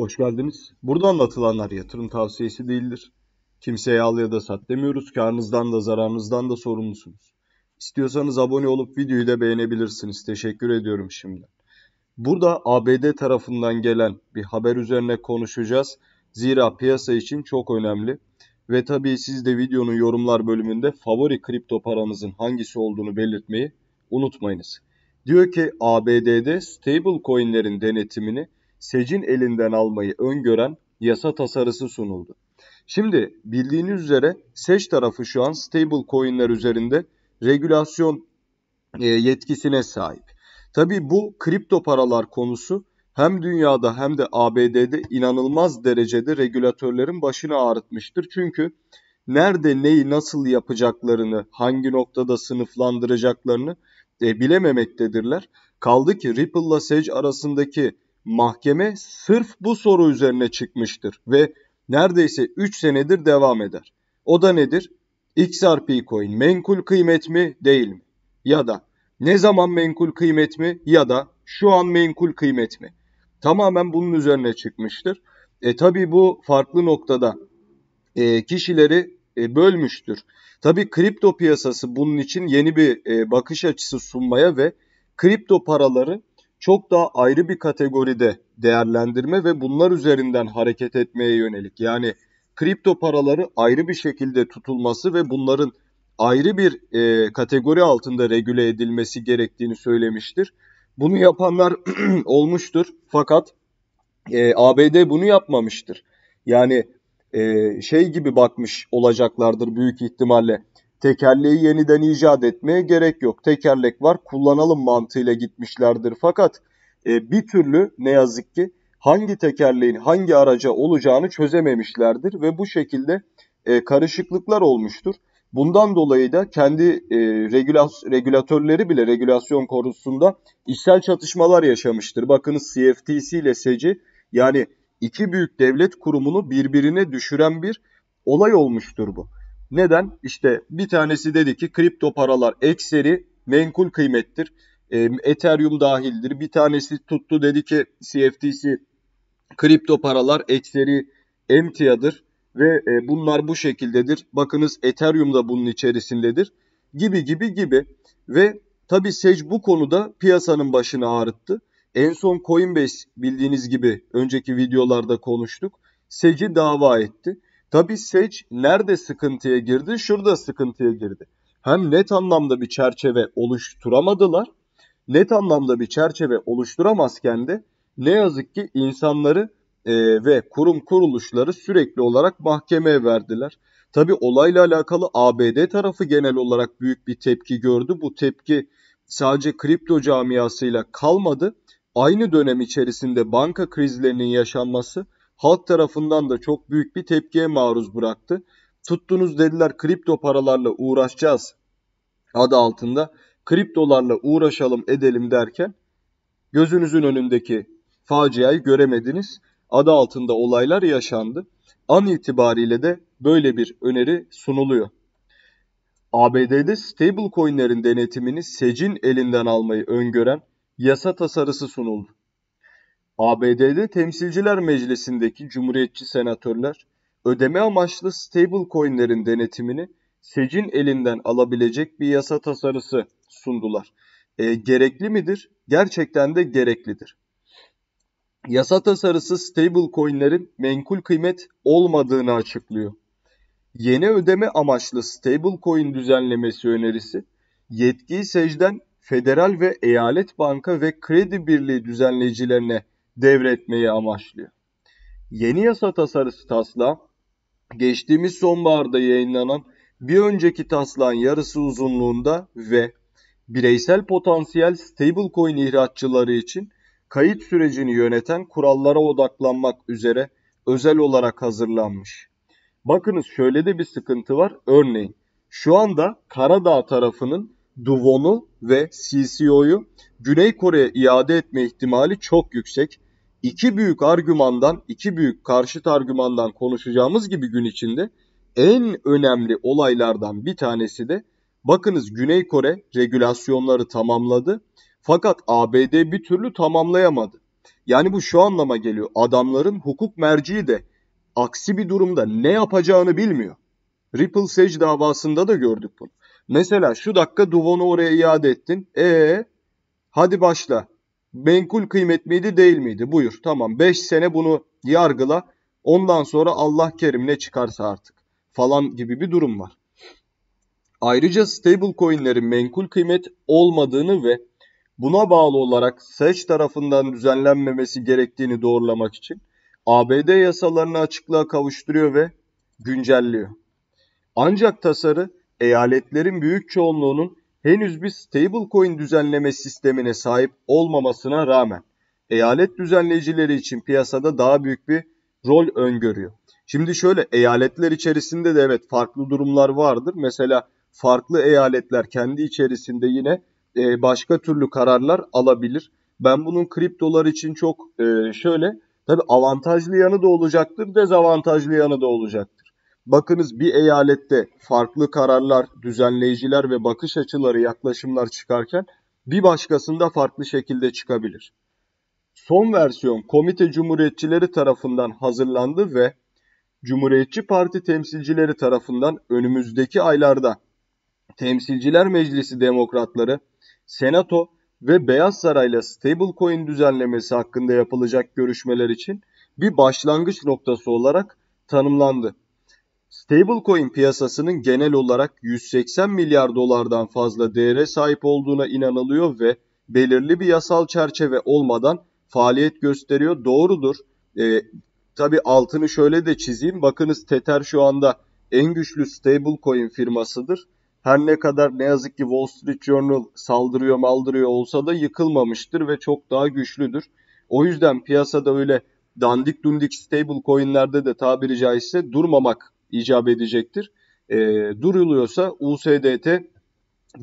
Hoş geldiniz. Burada anlatılanlar yatırım tavsiyesi değildir. Kimseye al ya da sat demiyoruz. Karnınızdan da zararınızdan da sorumlusunuz. İstiyorsanız abone olup videoyu da beğenebilirsiniz. Teşekkür ediyorum şimdi. Burada ABD tarafından gelen bir haber üzerine konuşacağız. Zira piyasa için çok önemli. Ve tabii siz de videonun yorumlar bölümünde favori kripto paranızın hangisi olduğunu belirtmeyi unutmayınız. Diyor ki ABD'de stable coinlerin denetimini SEC'in elinden almayı öngören yasa tasarısı sunuldu. Şimdi bildiğiniz üzere SEC tarafı şu an stable coinler üzerinde regülasyon e, yetkisine sahip. Tabi bu kripto paralar konusu hem dünyada hem de ABD'de inanılmaz derecede regülatörlerin başını ağrıtmıştır. Çünkü nerede neyi nasıl yapacaklarını, hangi noktada sınıflandıracaklarını e, bilememektedirler. Kaldı ki Ripple ile Sage arasındaki mahkeme sırf bu soru üzerine çıkmıştır ve neredeyse 3 senedir devam eder. O da nedir? XRP coin menkul kıymet mi değil mi? Ya da ne zaman menkul kıymet mi ya da şu an menkul kıymet mi? Tamamen bunun üzerine çıkmıştır. E tabi bu farklı noktada e, kişileri e, bölmüştür. Tabi kripto piyasası bunun için yeni bir e, bakış açısı sunmaya ve kripto paraları çok daha ayrı bir kategoride değerlendirme ve bunlar üzerinden hareket etmeye yönelik yani kripto paraları ayrı bir şekilde tutulması ve bunların ayrı bir e, kategori altında regüle edilmesi gerektiğini söylemiştir. Bunu yapanlar olmuştur fakat e, ABD bunu yapmamıştır. Yani e, şey gibi bakmış olacaklardır büyük ihtimalle tekerleği yeniden icat etmeye gerek yok. Tekerlek var kullanalım mantığıyla gitmişlerdir. Fakat e, bir türlü ne yazık ki hangi tekerleğin hangi araca olacağını çözememişlerdir ve bu şekilde e, karışıklıklar olmuştur. Bundan dolayı da kendi e, regülas- regülatörleri bile regülasyon konusunda işsel çatışmalar yaşamıştır. Bakınız CFTC ile SECI yani iki büyük devlet kurumunu birbirine düşüren bir olay olmuştur bu. Neden? İşte bir tanesi dedi ki kripto paralar ekseri menkul kıymettir. E, Ethereum dahildir. Bir tanesi tuttu dedi ki CFTC kripto paralar ekseri emtiadır ve e, bunlar bu şekildedir. Bakınız Ethereum da bunun içerisindedir gibi gibi gibi ve tabi SEC bu konuda piyasanın başını ağrıttı. En son Coinbase bildiğiniz gibi önceki videolarda konuştuk. SEC'i dava etti. Tabi seç nerede sıkıntıya girdi? Şurada sıkıntıya girdi. Hem net anlamda bir çerçeve oluşturamadılar. Net anlamda bir çerçeve oluşturamazken de ne yazık ki insanları e, ve kurum kuruluşları sürekli olarak mahkemeye verdiler. Tabi olayla alakalı ABD tarafı genel olarak büyük bir tepki gördü. Bu tepki sadece kripto camiasıyla kalmadı. Aynı dönem içerisinde banka krizlerinin yaşanması halk tarafından da çok büyük bir tepkiye maruz bıraktı. Tuttunuz dediler kripto paralarla uğraşacağız adı altında kriptolarla uğraşalım edelim derken gözünüzün önündeki faciayı göremediniz. Adı altında olaylar yaşandı. An itibariyle de böyle bir öneri sunuluyor. ABD'de stablecoin'lerin denetimini SEC'in elinden almayı öngören yasa tasarısı sunuldu. ABD'de Temsilciler Meclisi'ndeki Cumhuriyetçi senatörler ödeme amaçlı stablecoin'lerin denetimini SEC'in elinden alabilecek bir yasa tasarısı sundular. E, gerekli midir? Gerçekten de gereklidir. Yasa tasarısı stablecoin'lerin menkul kıymet olmadığını açıklıyor. Yeni ödeme amaçlı stablecoin düzenlemesi önerisi yetkiyi SEC'den federal ve eyalet banka ve kredi birliği düzenleyicilerine devretmeyi amaçlıyor. Yeni yasa tasarısı tasla, geçtiğimiz sonbaharda yayınlanan bir önceki taslağın yarısı uzunluğunda ve bireysel potansiyel stablecoin ihraççıları için kayıt sürecini yöneten kurallara odaklanmak üzere özel olarak hazırlanmış. Bakınız şöyle de bir sıkıntı var. Örneğin şu anda Karadağ tarafının Duvon'u ve CCO'yu Güney Kore'ye iade etme ihtimali çok yüksek. İki büyük argümandan, iki büyük karşıt argümandan konuşacağımız gibi gün içinde en önemli olaylardan bir tanesi de bakınız Güney Kore regülasyonları tamamladı fakat ABD bir türlü tamamlayamadı. Yani bu şu anlama geliyor. Adamların hukuk merciği de aksi bir durumda ne yapacağını bilmiyor. Ripple Sage davasında da gördük bunu. Mesela şu dakika Duvon'u oraya iade ettin. E hadi başla. Menkul kıymet miydi değil miydi? Buyur tamam 5 sene bunu yargıla. Ondan sonra Allah kerim ne çıkarsa artık falan gibi bir durum var. Ayrıca stable coinlerin menkul kıymet olmadığını ve buna bağlı olarak seç tarafından düzenlenmemesi gerektiğini doğrulamak için ABD yasalarını açıklığa kavuşturuyor ve güncelliyor. Ancak tasarı eyaletlerin büyük çoğunluğunun henüz bir stablecoin düzenleme sistemine sahip olmamasına rağmen eyalet düzenleyicileri için piyasada daha büyük bir rol öngörüyor. Şimdi şöyle eyaletler içerisinde de evet farklı durumlar vardır. Mesela farklı eyaletler kendi içerisinde yine e, başka türlü kararlar alabilir. Ben bunun kriptolar için çok e, şöyle tabi avantajlı yanı da olacaktır, dezavantajlı yanı da olacaktır. Bakınız bir eyalette farklı kararlar, düzenleyiciler ve bakış açıları yaklaşımlar çıkarken bir başkasında farklı şekilde çıkabilir. Son versiyon komite cumhuriyetçileri tarafından hazırlandı ve Cumhuriyetçi Parti temsilcileri tarafından önümüzdeki aylarda Temsilciler Meclisi Demokratları, Senato ve Beyaz Saray'la stablecoin düzenlemesi hakkında yapılacak görüşmeler için bir başlangıç noktası olarak tanımlandı. Stablecoin piyasasının genel olarak 180 milyar dolardan fazla değere sahip olduğuna inanılıyor ve belirli bir yasal çerçeve olmadan faaliyet gösteriyor. Doğrudur. E, Tabi altını şöyle de çizeyim. Bakınız Tether şu anda en güçlü stablecoin firmasıdır. Her ne kadar ne yazık ki Wall Street Journal saldırıyor maldırıyor olsa da yıkılmamıştır ve çok daha güçlüdür. O yüzden piyasada öyle dandik dundik stable coinlerde de tabiri caizse durmamak icap edecektir. E, duruluyorsa USDT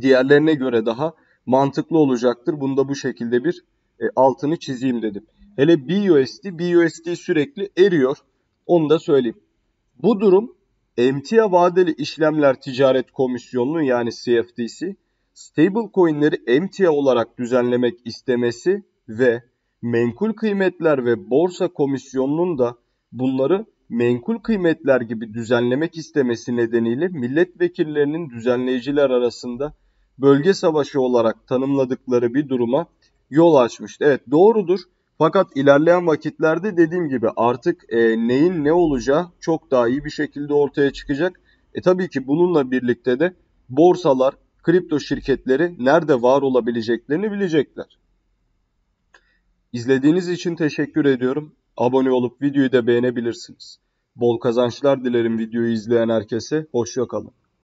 diğerlerine göre daha mantıklı olacaktır. Bunda bu şekilde bir e, altını çizeyim dedim. Hele BUSD, BUSD sürekli eriyor. Onu da söyleyeyim. Bu durum emtia vadeli işlemler ticaret komisyonunun yani CFTC stable coinleri emtia olarak düzenlemek istemesi ve menkul kıymetler ve borsa komisyonunun da bunları menkul kıymetler gibi düzenlemek istemesi nedeniyle milletvekillerinin düzenleyiciler arasında bölge savaşı olarak tanımladıkları bir duruma yol açmıştı. Evet doğrudur. Fakat ilerleyen vakitlerde dediğim gibi artık e, neyin ne olacağı çok daha iyi bir şekilde ortaya çıkacak. E tabii ki bununla birlikte de borsalar, kripto şirketleri nerede var olabileceklerini bilecekler. İzlediğiniz için teşekkür ediyorum. Abone olup videoyu da beğenebilirsiniz. Bol kazançlar dilerim videoyu izleyen herkese. Hoşça kalın.